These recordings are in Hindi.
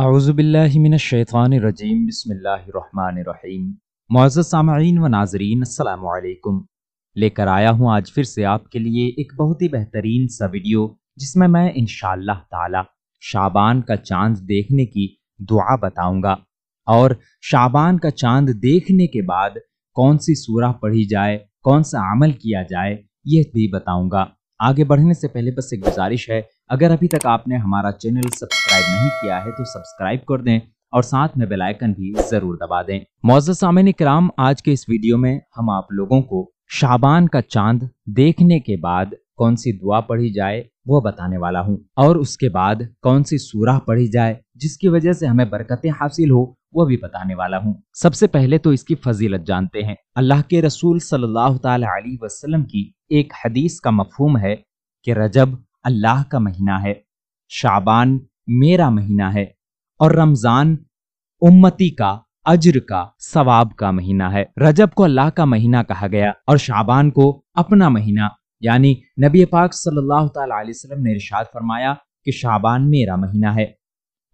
आउज़बिल्लिमिनशैतवानरजीम बसमीम मोज़ सामीन व नाजरीन लेकर आया हूँ आज फिर से आपके लिए एक बहुत ही बेहतरीन सा वीडियो जिसमें मैं इनशाला ताला शाबान का चांद देखने की दुआ बताऊंगा और शाबान का चांद देखने के बाद कौन सी सूरह पढ़ी जाए कौन सा अमल किया जाए यह भी बताऊंगा आगे बढ़ने से पहले बस एक गुजारिश है अगर अभी तक आपने हमारा चैनल सब्सक्राइब नहीं किया है तो सब्सक्राइब कर दें और साथ में बेल आइकन भी जरूर दबा दें मोजा सामिन कराम आज के इस वीडियो में हम आप लोगों को शाबान का चांद देखने के बाद कौन सी दुआ पढ़ी जाए वो बताने वाला हूँ और उसके बाद कौन सी सूरह पढ़ी जाए जिसकी वजह से हमें बरकतें हासिल हो वो भी बताने वाला हूँ सबसे पहले तो इसकी फजीलत जानते हैं अल्लाह के रसूल सल्लल्लाहु अलैहि वसल्लम की एक हदीस का मफहम है कि रजब अल्लाह का महीना है शाबान मेरा महीना है और रमज़ान उम्मती का अज्र का सवाब का महीना है रजब को अल्लाह का महीना कहा गया और शाबान को अपना महीना यानी नबी पाक सल्लल्लाहु अलैहि वसल्लम ने इरशाद फरमाया कि शाबान मेरा महीना है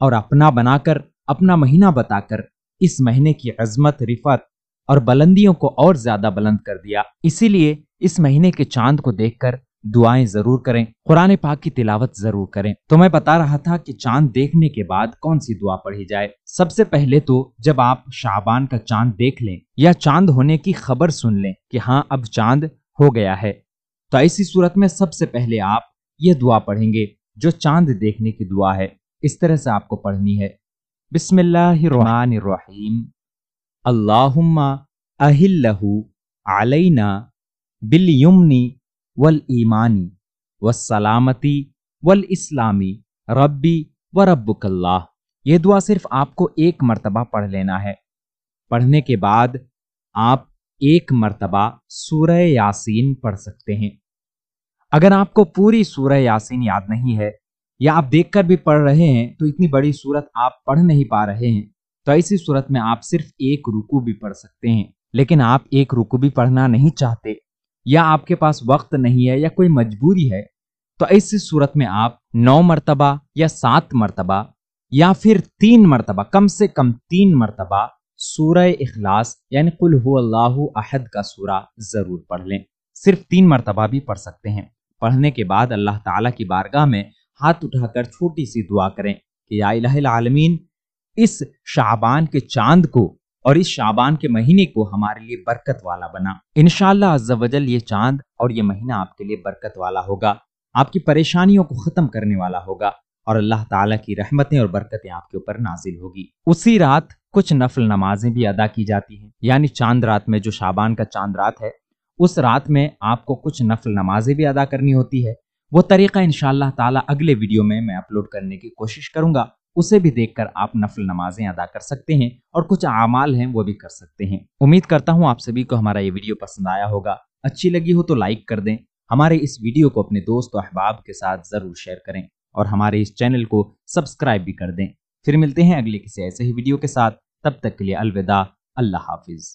और अपना बनाकर अपना महीना बताकर इस महीने की अजमत रिफत और बुलंदियों को और ज्यादा बुलंद कर दिया इसीलिए इस महीने के चांद को देखकर दुआएं जरूर करें कुरान पाक की तिलावत जरूर करें तो मैं बता रहा था कि चांद देखने के बाद कौन सी दुआ पढ़ी जाए सबसे पहले तो जब आप शाहबान का चांद देख लें या चांद होने की खबर सुन लें कि हाँ अब चांद हो गया है तो ऐसी सूरत में सबसे पहले आप यह दुआ पढ़ेंगे जो चांद देखने की दुआ है इस तरह से आपको पढ़नी है बिस्मिल्लाहिर्रहमानिर्रहीम अल्लाहुम्मा अहिल्लहु अलैना बिल वल ईमानी व सलामती वल इस्लामी रब्बी व रब्बुकल्ला ये दुआ सिर्फ आपको एक मरतबा पढ़ लेना है पढ़ने के बाद आप एक मरतबा सूरह यासीन पढ़ सकते हैं अगर आपको पूरी सूरह यासीन याद नहीं है या आप देखकर भी पढ़ रहे हैं तो इतनी बड़ी सूरत आप पढ़ नहीं पा रहे हैं तो ऐसी सूरत में आप सिर्फ एक रुकू भी पढ़ सकते हैं लेकिन आप एक रुकू भी पढ़ना नहीं चाहते या आपके पास वक्त नहीं है या कोई मजबूरी है तो ऐसी सूरत में आप नौ मरतबा या सात मरतबा या फिर तीन मरतबा कम से कम तीन मरतबा सूरह इखलास यानी कुल अल्लाह अहद का सूरा ज़रूर पढ़ लें सिर्फ तीन मरतबा भी पढ़ सकते हैं पढ़ने के बाद अल्लाह ताला की बारगाह में हाथ उठाकर छोटी सी दुआ करें कि या आलमीन इस शाबान के चांद को और इस शाबान के महीने को हमारे लिए बरकत वाला बना इनशाला अज्जावजल ये चांद और ये महीना आपके लिए बरकत वाला होगा आपकी परेशानियों को खत्म करने वाला होगा और अल्लाह ताला की रहमतें और बरकतें आपके ऊपर नाजिल होगी उसी रात कुछ नफल नमाजें भी अदा की जाती हैं यानी चांद रात में जो शाबान का चांद रात है उस रात में आपको कुछ नफल नमाजें भी अदा करनी होती है वो तरीका इन अगले वीडियो में मैं अपलोड करने की कोशिश करूंगा उसे भी देखकर आप नफल नमाजें अदा कर सकते हैं और कुछ अमाल हैं वो भी कर सकते हैं उम्मीद करता हूँ आप सभी को हमारा ये वीडियो पसंद आया होगा अच्छी लगी हो तो लाइक कर दें हमारे इस वीडियो को अपने दोस्त और अहबाब के साथ ज़रूर शेयर करें और हमारे इस चैनल को सब्सक्राइब भी कर दें फिर मिलते हैं अगले किसी ऐसे ही वीडियो के साथ तब तक के लिए अलविदा अल्लाह हाफिज़